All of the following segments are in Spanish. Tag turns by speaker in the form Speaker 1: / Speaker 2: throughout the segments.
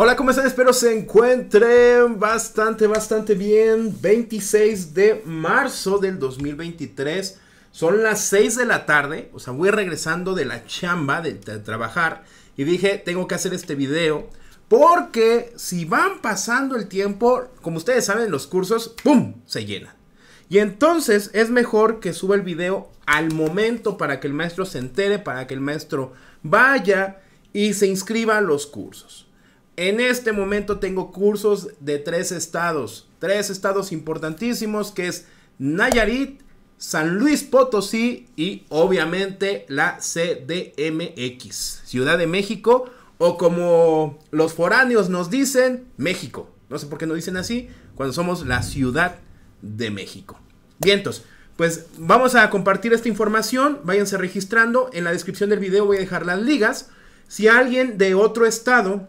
Speaker 1: Hola, ¿cómo están? Espero se encuentren bastante, bastante bien. 26 de marzo del 2023. Son las 6 de la tarde. O sea, voy regresando de la chamba, de, trabajar. Y dije, tengo que hacer este video. Porque si van pasando el tiempo, como ustedes saben, los cursos, ¡pum!, se llenan. Y entonces es mejor que suba el video al momento para que el maestro se entere, para que el maestro vaya y se inscriba a los cursos. En este momento tengo cursos de tres estados, tres estados importantísimos que es Nayarit, San Luis Potosí y obviamente la CDMX, Ciudad de México o como los foráneos nos dicen, México. No sé por qué nos dicen así cuando somos la Ciudad de México. Vientos. Pues vamos a compartir esta información, váyanse registrando, en la descripción del video voy a dejar las ligas. Si alguien de otro estado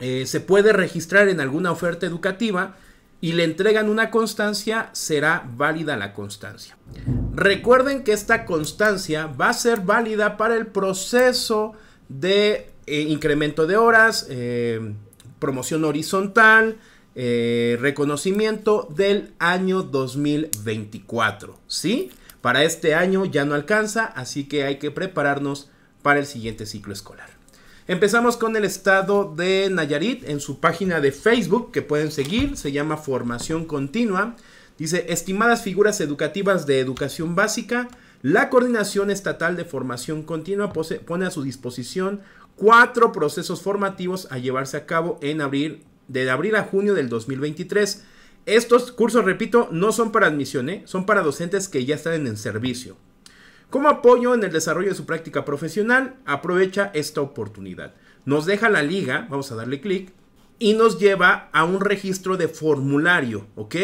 Speaker 1: eh, se puede registrar en alguna oferta educativa y le entregan una constancia, será válida la constancia. Recuerden que esta constancia va a ser válida para el proceso de eh, incremento de horas, eh, promoción horizontal, reconocimiento del año 2024. ¿Sí? Para este año ya no alcanza, así que hay que prepararnos para el siguiente ciclo escolar. Empezamos con el estado de Nayarit en su página de Facebook que pueden seguir, se llama Formación Continua. Dice, estimadas figuras educativas de educación básica, la Coordinación Estatal de Formación Continua pone a su disposición cuatro procesos formativos a llevarse a cabo en abril, de abril a junio del 2023. Estos cursos, repito, no son para admisión, ¿eh? son para docentes que ya están en servicio. Como apoyo en el desarrollo de su práctica profesional, aprovecha esta oportunidad. Nos deja la liga, vamos a darle clic, y nos lleva a un registro de formulario, ¿ok?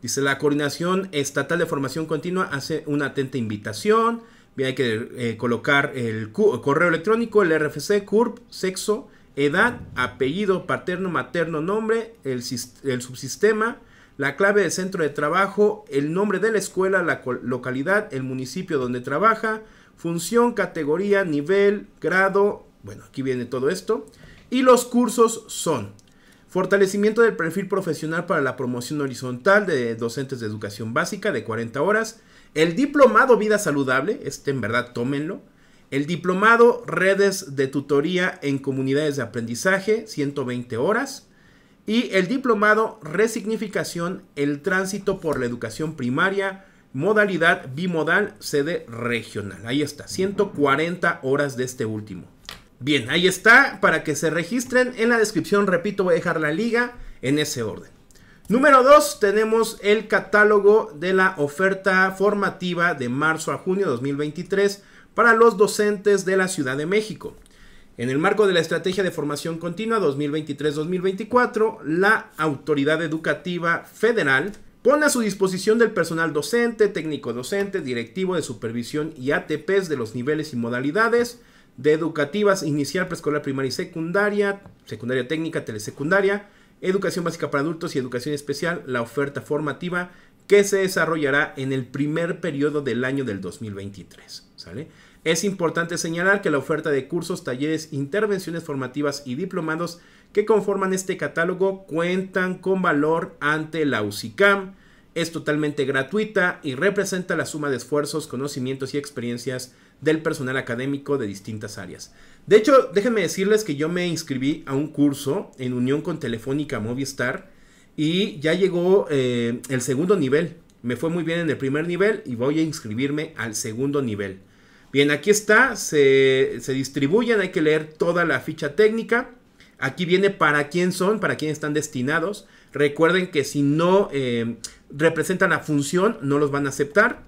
Speaker 1: Dice la Coordinación Estatal de Formación Continua hace una atenta invitación. Hay que eh, colocar el correo electrónico, el RFC, CURP, sexo, edad, apellido, paterno, materno, nombre, el subsistema, la clave de centro de trabajo, el nombre de la escuela, la localidad, el municipio donde trabaja, función, categoría, nivel, grado, bueno, aquí viene todo esto. Y los cursos son fortalecimiento del perfil profesional para la promoción horizontal de docentes de educación básica de 40 horas, el diplomado vida saludable, este en verdad tómenlo, el diplomado redes de tutoría en comunidades de aprendizaje, 120 horas, y el diplomado Resignificación, el tránsito por la educación primaria, modalidad bimodal, sede regional. Ahí está, 140 horas de este último. Bien, ahí está, para que se registren en la descripción, repito, voy a dejar la liga en ese orden. Número 2, tenemos el catálogo de la oferta formativa de marzo a junio de 2023 para los docentes de la Ciudad de México. En el marco de la Estrategia de Formación Continua 2023-2024, la Autoridad Educativa Federal pone a su disposición del personal docente, técnico docente, directivo de supervisión y ATPs de los niveles y modalidades de educativas inicial, preescolar, primaria y secundaria, secundaria técnica, telesecundaria, educación básica para adultos y educación especial, la oferta formativa que se desarrollará en el primer periodo del año del 2023. ¿sale? Es importante señalar que la oferta de cursos, talleres, intervenciones formativas y diplomados que conforman este catálogo cuentan con valor ante la UCICAM. Es totalmente gratuita y representa la suma de esfuerzos, conocimientos y experiencias del personal académico de distintas áreas. De hecho, déjenme decirles que yo me inscribí a un curso en unión con Telefónica Movistar y ya llegó eh, el segundo nivel. Me fue muy bien en el primer nivel y voy a inscribirme al segundo nivel. Bien, aquí está, se, distribuyen, hay que leer toda la ficha técnica. Aquí viene para quién son, para quién están destinados. Recuerden que si no eh, representan la función, no los van a aceptar.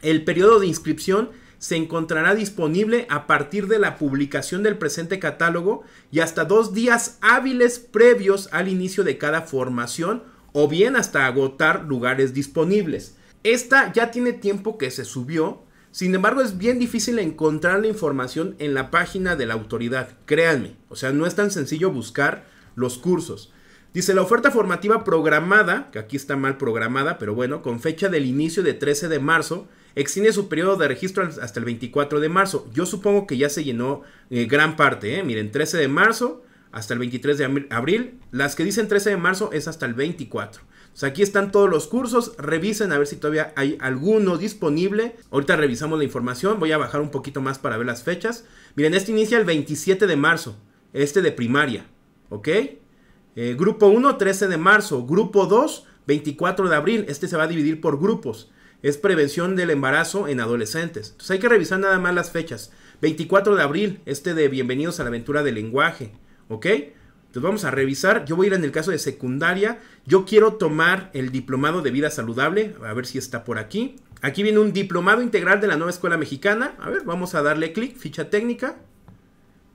Speaker 1: El periodo de inscripción se encontrará disponible a partir de la publicación del presente catálogo y hasta dos días hábiles previos al inicio de cada formación o bien hasta agotar lugares disponibles. Esta ya tiene tiempo que se subió, sin embargo, es bien difícil encontrar la información en la página de la autoridad, créanme. O sea, no es tan sencillo buscar los cursos. Dice, la oferta formativa programada, que aquí está mal programada, pero bueno, con fecha del inicio de 13 de marzo, extiende su periodo de registro hasta el 24 de marzo. Yo supongo que ya se llenó eh, gran parte, ¿eh? Miren, 13 de marzo hasta el 23 de abril. Las que dicen 13 de marzo es hasta el 24 aquí están todos los cursos. Revisen a ver si todavía hay alguno disponible. Ahorita revisamos la información. Voy a bajar un poquito más para ver las fechas. Miren, este inicia el 27 de marzo. Este de primaria. ¿Ok? Eh, grupo 1, 13 de marzo. Grupo 2, 24 de abril. Este se va a dividir por grupos. Es prevención del embarazo en adolescentes. Entonces hay que revisar nada más las fechas. 24 de abril, este de Bienvenidos a la Aventura del Lenguaje. ¿Ok? Entonces vamos a revisar. Yo voy a ir en el caso de secundaria. Yo quiero tomar el diplomado de vida saludable, a ver si está por aquí. Aquí viene un diplomado integral de la nueva escuela mexicana. A ver, vamos a darle clic, ficha técnica.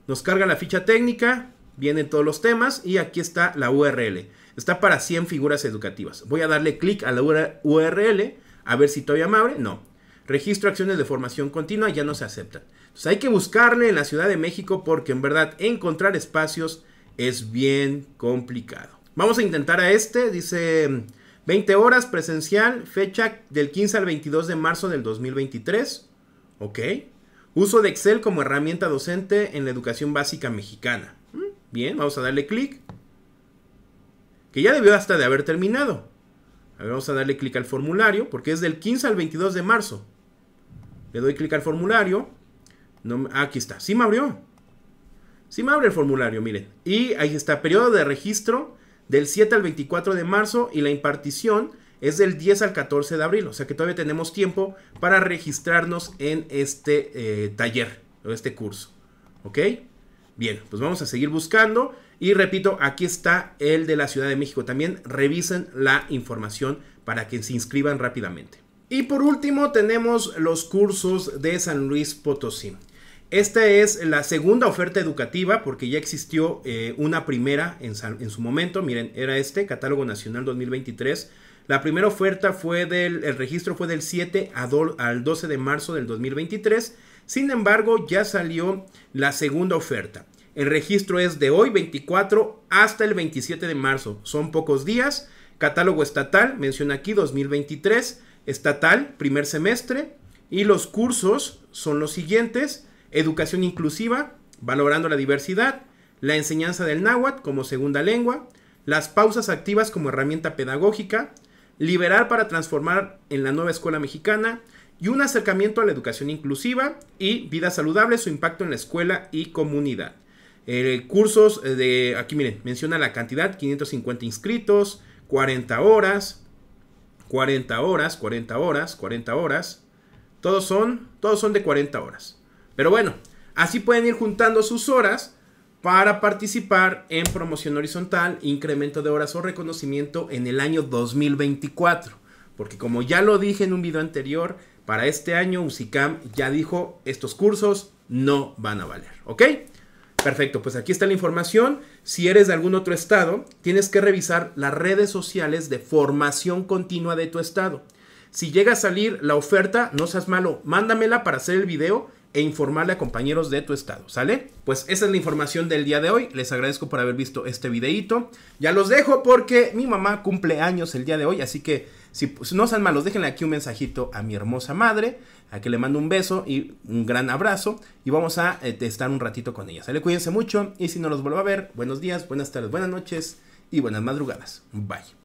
Speaker 1: Nos carga la ficha técnica, vienen todos los temas y aquí está la URL. Está para 100 figuras educativas. Voy a darle clic a la URL, a ver si todavía amable. abre. No. Registro acciones de formación continua ya no se aceptan. Entonces hay que buscarle en la Ciudad de México porque en verdad encontrar espacios es bien complicado. Vamos a intentar a este, dice 20 horas presencial, fecha del 15 al 22 de marzo del 2023. Ok. Uso de Excel como herramienta docente en la educación básica mexicana. Mm, bien, vamos a darle clic. Que ya debió hasta de haber terminado. vamos a darle clic al formulario, porque es del 15 al 22 de marzo. Le doy clic al formulario. No, ah, aquí está, sí me abrió. Sí me abre el formulario, miren. Y ahí está, periodo de registro del 7 al 24 de marzo y la impartición es del 10 al 14 de abril, o sea que todavía tenemos tiempo para registrarnos en este eh, taller o este curso. ¿Ok? Bien, pues vamos a seguir buscando y repito, aquí está el de la Ciudad de México. También revisen la información para que se inscriban rápidamente. Y por último tenemos los cursos de San Luis Potosí. Esta es la segunda oferta educativa porque ya existió eh, una primera en, su momento. Miren, era este, Catálogo Nacional 2023. La primera oferta fue del, el registro fue del 7 al 12 de marzo del 2023. Sin embargo, ya salió la segunda oferta. El registro es de hoy 24 hasta el 27 de marzo. Son pocos días. Catálogo estatal, menciona aquí 2023, estatal, primer semestre. Y los cursos son los siguientes. Educación inclusiva, valorando la diversidad, la enseñanza del náhuatl como segunda lengua, las pausas activas como herramienta pedagógica, liberar para transformar en la nueva escuela mexicana y un acercamiento a la educación inclusiva y vida saludable, su impacto en la escuela y comunidad. Eh, cursos eh, de, aquí miren, menciona la cantidad, 550 inscritos, 40 horas, 40 horas, 40 horas, 40 horas. Todos son, todos son de 40 horas. Pero bueno, así pueden ir juntando sus horas para participar en promoción horizontal, incremento de horas o reconocimiento en el año 2024. Porque como ya lo dije en un video anterior, para este año UCICAM ya dijo estos cursos no van a valer, ¿ok? Perfecto, pues aquí está la información. Si eres de algún otro estado, tienes que revisar las redes sociales de formación continua de tu estado. Si llega a salir la oferta, no seas malo, mándamela para hacer el video e informarle a compañeros de tu estado, ¿sale? Pues esa es la información del día de hoy. Les agradezco por haber visto este videito. Ya los dejo porque mi mamá cumple años el día de hoy, así que si pues, no sean malos, déjenle aquí un mensajito a mi hermosa madre, a que le mando un beso y un gran abrazo y vamos a eh, estar un ratito con ella, ¿sale? Cuídense mucho y si no los vuelvo a ver, buenos días, buenas tardes, buenas noches y buenas madrugadas. Bye.